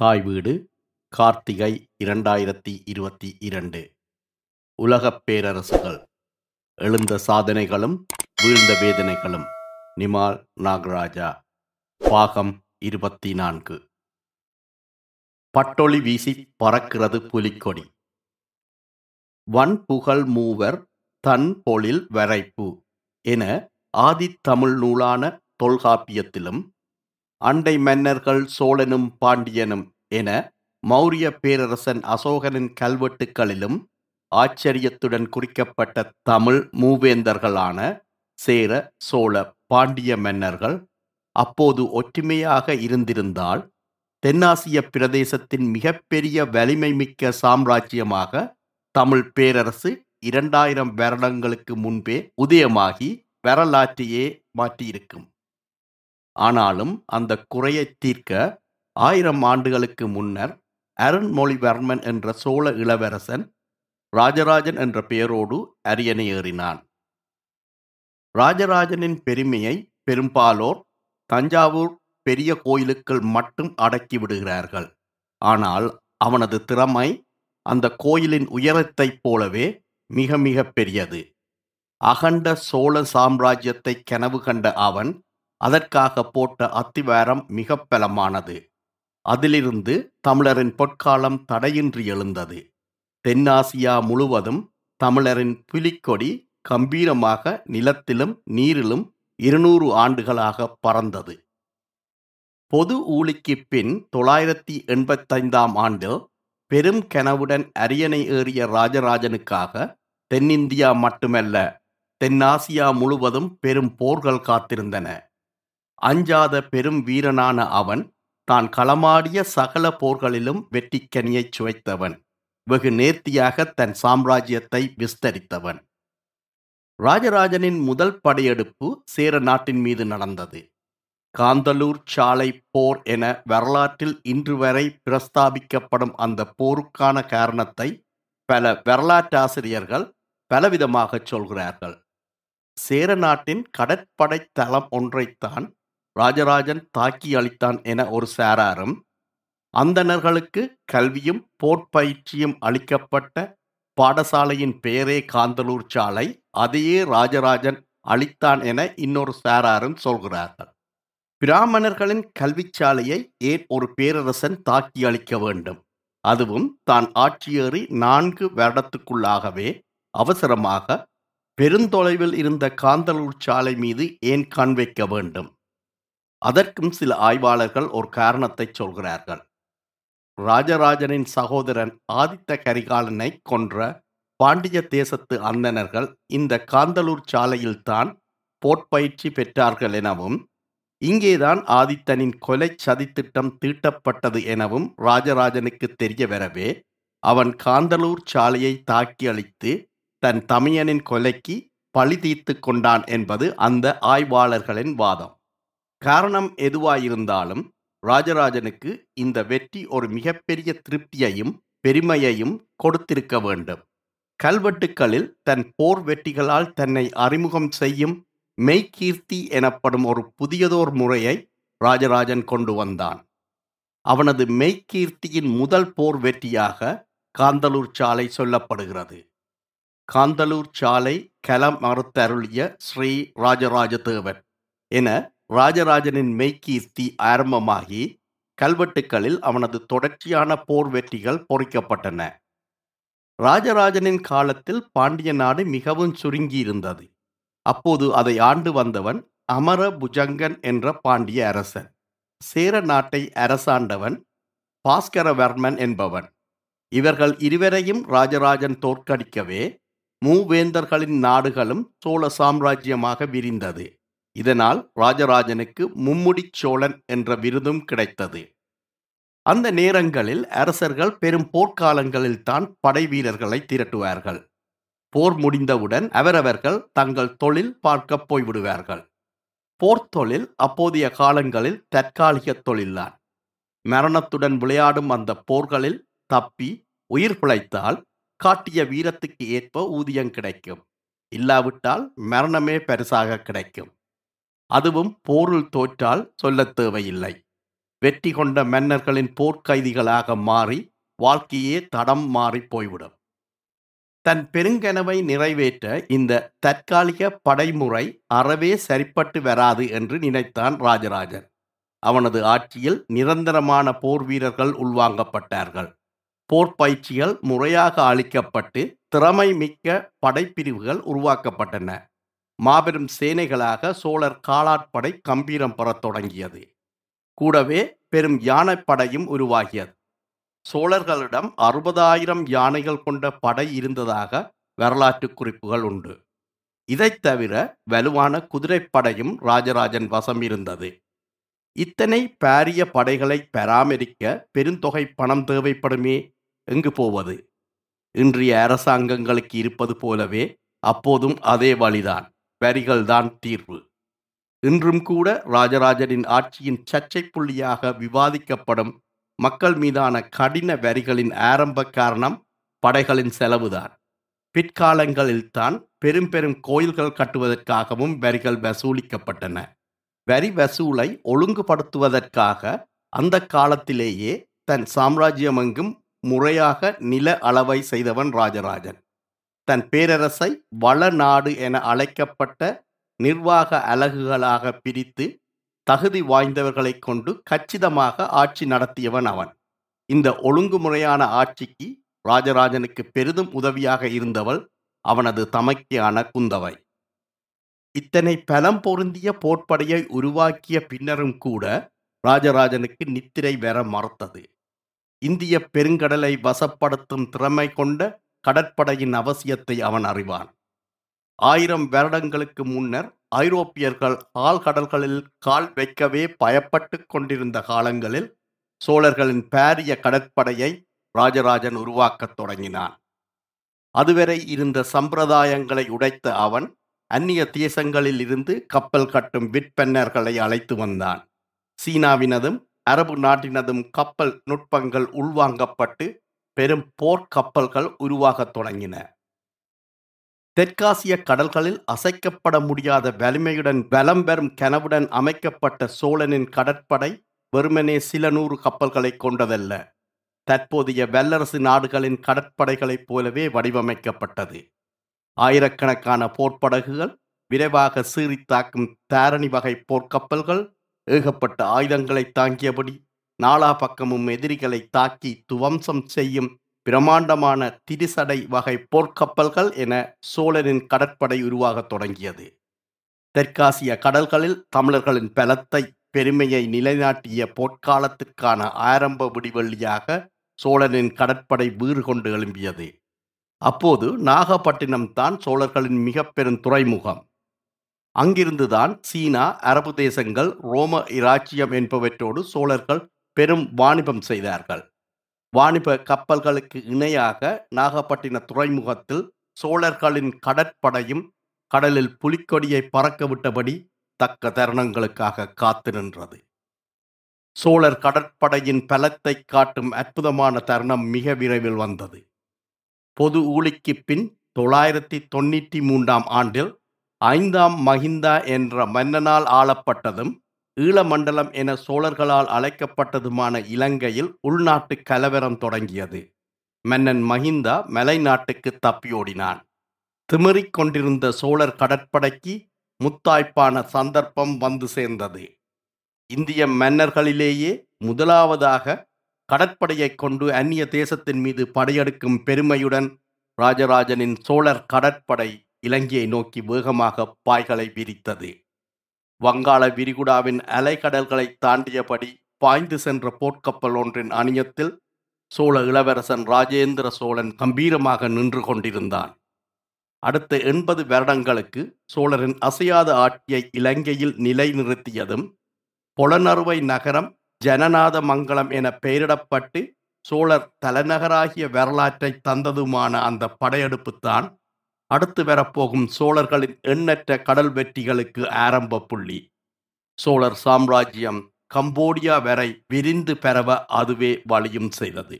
தாய் வீடு கார்த்திகை இரண்டாயிரத்தி இருபத்தி இரண்டு உலகப் பேரரசுகள் எழுந்த சாதனைகளும் வீழ்ந்த வேதனைகளும் நிமால் நாகராஜா பாகம் இருபத்தி நான்கு பட்டொளி வீசி பறக்கிறது புலிக்கொடி வன்புகழ் மூவர் தன் பொழில் வரைப்பு என ஆதித்தமிழ் நூலான தொல்காப்பியத்திலும் அண்டை மன்னர்கள் சோழனும் பாண்டியனும் என மௌரிய பேரரசன் அசோகனின் கல்வெட்டுக்களிலும் ஆச்சரியத்துடன் குறிக்கப்பட்ட தமிழ் மூவேந்தர்களான சேர சோழ பாண்டிய மன்னர்கள் அப்போது ஒற்றுமையாக இருந்திருந்தால் தென்னாசிய பிரதேசத்தின் மிகப்பெரிய வலிமை மிக்க சாம்ராஜ்யமாக தமிழ் பேரரசு இரண்டாயிரம் வருடங்களுக்கு முன்பே உதயமாகி வரலாற்றையே மாற்றியிருக்கும் ஆனாலும் அந்த குறையை தீர்க்க ஆயிரம் ஆண்டுகளுக்கு முன்னர் அருண்மொழிவர்மன் என்ற சோழ இளவரசன் ராஜராஜன் என்ற பெயரோடு அரியணை ஏறினான் ராஜராஜனின் பெருமையை பெரும்பாலோர் தஞ்சாவூர் பெரிய கோயிலுக்குள் மட்டும் அடக்கி விடுகிறார்கள் ஆனால் அவனது திறமை அந்த கோயிலின் உயரத்தைப் போலவே மிக மிக பெரியது அகண்ட சோழ சாம்ராஜ்யத்தை கனவு கண்ட அவன் அதற்காக போட்ட அத்திவாரம் மிக பலமானது அதிலிருந்து தமிழரின் பொற்காலம் தடையின்றி எழுந்தது தென்னாசியா முழுவதும் தமிழரின் புலிக்கொடி கம்பீரமாக நிலத்திலும் நீரிலும் இருநூறு ஆண்டுகளாக பறந்தது பொது ஊழிக்கு பின் தொள்ளாயிரத்தி எண்பத்தைந்தாம் ஆண்டில் பெரும் கனவுடன் அரியணை ஏறிய ராஜராஜனுக்காக தென்னிந்தியா மட்டுமல்ல தென்னாசியா முழுவதும் பெரும் போர்கள் காத்திருந்தன அஞ்சாத பெரும் வீரனான அவன் தான் களமாடிய சகல போர்களிலும் வெற்றிக்கனியைச் சுவைத்தவன் வெகு நேர்த்தியாக தன் சாம்ராஜ்யத்தை விஸ்தரித்தவன் ராஜராஜனின் முதல் படையெடுப்பு சேர நாட்டின் மீது நடந்தது காந்தலூர் சாலை போர் என வரலாற்றில் இன்று வரை பிரஸ்தாபிக்கப்படும் அந்த போருக்கான காரணத்தை பல வரலாற்றாசிரியர்கள் பலவிதமாக சொல்கிறார்கள் சேர நாட்டின் கடற்படை தளம் ஒன்றைத்தான் ராஜராஜன் தாக்கி அளித்தான் என ஒரு சாராரும் அந்தணர்களுக்கு கல்வியும் போட்பயிற்சியும் அளிக்கப்பட்ட பாடசாலையின் பெயரே காந்தலூர் சாலை அதையே ராஜராஜன் அளித்தான் என இன்னொரு சாராரும் சொல்கிறார்கள் பிராமணர்களின் கல்வி சாலையை ஏன் ஒரு பேரரசன் தாக்கி அளிக்க வேண்டும் அதுவும் தான் ஆட்சியேறி நான்கு வருடத்துக்குள்ளாகவே அவசரமாக பெருந்தொலைவில் இருந்த காந்தலூர் சாலை மீது ஏன் கண் வைக்க வேண்டும் அதற்கும் சில ஆய்வாளர்கள் ஒரு காரணத்தை சொல்கிறார்கள் ராஜராஜனின் சகோதரன் ஆதித்த கரிகாலனை கொன்ற பாண்டிய தேசத்து அந்தணர்கள் இந்த காந்தலூர் சாலையில்தான் போட்பயிற்சி பெற்றார்கள் எனவும் இங்கேதான் ஆதித்தனின் கொலை சதித்திட்டம் தீட்டப்பட்டது எனவும் ராஜராஜனுக்கு தெரிய வரவே அவன் காந்தலூர் சாலையை தாக்கி அழித்து தன் தமையனின் கொலைக்கு பழி தீர்த்து கொண்டான் என்பது அந்த ஆய்வாளர்களின் வாதம் காரணம் எதுவாயிருந்தாலும் ராஜராஜனுக்கு இந்த வெற்றி ஒரு மிகப்பெரிய திருப்தியையும் பெருமையையும் கொடுத்திருக்க வேண்டும் கல்வெட்டுக்களில் தன் போர் வெற்றிகளால் தன்னை அறிமுகம் செய்யும் மெய்கீர்த்தி எனப்படும் ஒரு புதியதோர் முறையை ராஜராஜன் கொண்டு வந்தான் அவனது மெய்கீர்த்தியின் முதல் போர் வெற்றியாக காந்தலூர் சாலை சொல்லப்படுகிறது காந்தலூர் சாலை கலம் மறுத்தருளிய ஸ்ரீ ராஜராஜ தேவன் என ராஜராஜனின் மெய்கீர்த்தி ஆரம்பமாகி கல்வெட்டுக்களில் அவனது தொடர்ச்சியான போர் வெற்றிகள் பொறிக்கப்பட்டன ராஜராஜனின் காலத்தில் பாண்டிய நாடு மிகவும் சுருங்கியிருந்தது அப்போது அதை ஆண்டு வந்தவன் அமர புஜங்கன் என்ற பாண்டிய அரசன் சேர நாட்டை அரசாண்டவன் பாஸ்கரவர்மன் என்பவன் இவர்கள் இருவரையும் ராஜராஜன் தோற்கடிக்கவே மூவேந்தர்களின் நாடுகளும் சோழ சாம்ராஜ்யமாக விரிந்தது இதனால் ராஜராஜனுக்கு மும்முடி சோழன் என்ற விருதும் கிடைத்தது அந்த நேரங்களில் அரசர்கள் பெரும் போர்க்காலங்களில் தான் படை வீரர்களை திரட்டுவார்கள் போர் முடிந்தவுடன் அவரவர்கள் தங்கள் தொழில் பார்க்க போய்விடுவார்கள் போர் தொழில் அப்போதைய காலங்களில் தற்காலிக தொழில்தான் மரணத்துடன் விளையாடும் அந்த போர்களில் தப்பி உயிர் பிழைத்தால் காட்டிய வீரத்துக்கு ஏற்ப ஊதியம் கிடைக்கும் இல்லாவிட்டால் மரணமே பரிசாக கிடைக்கும் அதுவும் போரில் தோற்றால் சொல்லத் தேவையில்லை வெற்றி கொண்ட மன்னர்களின் போர்க்கைதிகளாக மாறி வாழ்க்கையே தடம் மாறி போய்விடும் தன் பெருங்கனவை நிறைவேற்ற இந்த தற்காலிக படைமுறை அறவே சரிப்பட்டு வராது என்று நினைத்தான் ராஜராஜன் அவனது ஆட்சியில் நிரந்தரமான போர் வீரர்கள் உள்வாங்கப்பட்டார்கள் போர் பயிற்சிகள் முறையாக அளிக்கப்பட்டு திறமை மிக்க படைப்பிரிவுகள் உருவாக்கப்பட்டன மாபெரும் சேனைகளாக சோழர் காலாட்படை கம்பீரம் பெறத் தொடங்கியது கூடவே பெரும் யானைப்படையும் உருவாகியது சோழர்களிடம் அறுபதாயிரம் யானைகள் கொண்ட படை இருந்ததாக வரலாற்று குறிப்புகள் உண்டு இதைத் தவிர வலுவான குதிரைப்படையும் ராஜராஜன் வசம் இருந்தது இத்தனை பாரிய படைகளை பராமரிக்க பெருந்தொகை பணம் தேவைப்படுமே எங்கு போவது இன்றைய அரசாங்கங்களுக்கு இருப்பது போலவே அப்போதும் அதே வழிதான் தான் தீர்வு இன்றும் கூட ராஜராஜனின் ஆட்சியின் சர்ச்சை புள்ளியாக விவாதிக்கப்படும் மக்கள் மீதான கடின வரிகளின் ஆரம்ப காரணம் படைகளின் செலவுதான் பிற்காலங்களில் தான் பெரும் பெரும் கோயில்கள் கட்டுவதற்காகவும் வரிகள் வசூலிக்கப்பட்டன வரி வசூலை ஒழுங்குபடுத்துவதற்காக அந்த காலத்திலேயே தன் சாம்ராஜ்யமெங்கும் முறையாக நில அளவை செய்தவன் ராஜராஜன் தன் பேரரசை வளநாடு என அழைக்கப்பட்ட நிர்வாக அலகுகளாக பிரித்து தகுதி வாய்ந்தவர்களை கொண்டு கச்சிதமாக ஆட்சி நடத்தியவன் அவன் இந்த ஒழுங்குமுறையான ஆட்சிக்கு ராஜராஜனுக்கு பெரிதும் உதவியாக இருந்தவள் அவனது தமக்கியான குந்தவை இத்தனை பலம் பொருந்திய போர்ப்படையை உருவாக்கிய பின்னரும் கூட ராஜராஜனுக்கு நித்திரை வர மறுத்தது இந்திய பெருங்கடலை வசப்படுத்தும் திறமை கொண்ட கடற்படையின் அவசியத்தை அவன் அறிவான் ஆயிரம் வருடங்களுக்கு முன்னர் ஐரோப்பியர்கள் ஆழ்கடல்களில் கால் வைக்கவே பயப்பட்டு கொண்டிருந்த காலங்களில் சோழர்களின் பாரிய கடற்படையை ராஜராஜன் உருவாக்கத் தொடங்கினான் அதுவரை இருந்த சம்பிரதாயங்களை உடைத்த அவன் அந்நிய தேசங்களில் இருந்து கப்பல் கட்டும் விற்பன்னர்களை அழைத்து வந்தான் சீனாவினதும் அரபு நாட்டினதும் கப்பல் நுட்பங்கள் உள்வாங்கப்பட்டு பெரும் போர்க்கப்பல்கள் உருவாகத் தொடங்கின தெற்காசிய கடல்களில் அசைக்கப்பட முடியாத வலிமையுடன் வலம் பெறும் கனவுடன் அமைக்கப்பட்ட சோழனின் கடற்படை வெறுமனே சில நூறு கப்பல்களை கொண்டதல்ல தற்போதைய வல்லரசு நாடுகளின் கடற்படைகளைப் போலவே வடிவமைக்கப்பட்டது ஆயிரக்கணக்கான போர்ப்படகுகள் விரைவாக சீறித்தாக்கும் தாரணி வகை போர்க்கப்பல்கள் ஏகப்பட்ட ஆயுதங்களை தாங்கியபடி நாலா பக்கமும் எதிரிகளை தாக்கி துவம்சம் செய்யும் பிரமாண்டமான திரிசடை வகை போர்க்கப்பல்கள் என சோழனின் கடற்படை உருவாகத் தொடங்கியது தெற்காசிய கடல்களில் தமிழர்களின் பலத்தை பெருமையை நிலைநாட்டிய போர்க்காலத்திற்கான ஆரம்ப விடிவெள்ளியாக சோழனின் கடற்படை வீறு கொண்டு எழும்பியது அப்போது நாகப்பட்டினம் தான் சோழர்களின் மிக பெரும் துறைமுகம் அங்கிருந்துதான் சீனா அரபு தேசங்கள் ரோம இராச்சியம் என்பவற்றோடு சோழர்கள் பெரும் வாணிபம் செய்தார்கள் வாணிப கப்பல்களுக்கு இணையாக நாகப்பட்டின துறைமுகத்தில் சோழர்களின் கடற்படையும் கடலில் புலிக்கொடியை பறக்க விட்டபடி தக்க தருணங்களுக்காக காத்து நின்றது சோழர் கடற்படையின் பலத்தை காட்டும் அற்புதமான தருணம் மிக விரைவில் வந்தது பொது ஊழிக்கு பின் தொள்ளாயிரத்தி தொண்ணூற்றி மூன்றாம் ஆண்டில் ஐந்தாம் மஹிந்தா என்ற மன்னனால் ஆளப்பட்டதும் ஈழமண்டலம் என சோழர்களால் அழைக்கப்பட்டதுமான இலங்கையில் உள்நாட்டு கலவரம் தொடங்கியது மன்னன் மஹிந்தா மலைநாட்டுக்கு தப்பியோடினான் திமறிக் கொண்டிருந்த சோழர் கடற்படைக்கு முத்தாய்ப்பான சந்தர்ப்பம் வந்து சேர்ந்தது இந்திய மன்னர்களிலேயே முதலாவதாக கடற்படையை கொண்டு அந்நிய தேசத்தின் மீது படையெடுக்கும் பெருமையுடன் ராஜராஜனின் சோழர் கடற்படை இலங்கையை நோக்கி வேகமாக பாய்களை விரித்தது வங்காள விரிகுடாவின் அலைக்கடல்களை தாண்டியபடி பாய்ந்து சென்ற போர்க்கப்பல் ஒன்றின் அணியத்தில் சோழ இளவரசன் ராஜேந்திர சோழன் கம்பீரமாக நின்று கொண்டிருந்தான் அடுத்த எண்பது வருடங்களுக்கு சோழரின் அசையாத ஆட்சியை இலங்கையில் நிலைநிறுத்தியதும் பொலனறுவை நகரம் ஜனநாத மங்கலம் என பெயரிடப்பட்டு சோழர் தலைநகராகிய வரலாற்றை தந்ததுமான அந்த படையெடுப்புத்தான் அடுத்து வரப்போகும் சோழர்களின் எண்ணற்ற கடல் வெற்றிகளுக்கு ஆரம்ப புள்ளி சோழர் சாம்ராஜ்யம் கம்போடியா வரை விரிந்து பெறவ அதுவே வழியும் செய்தது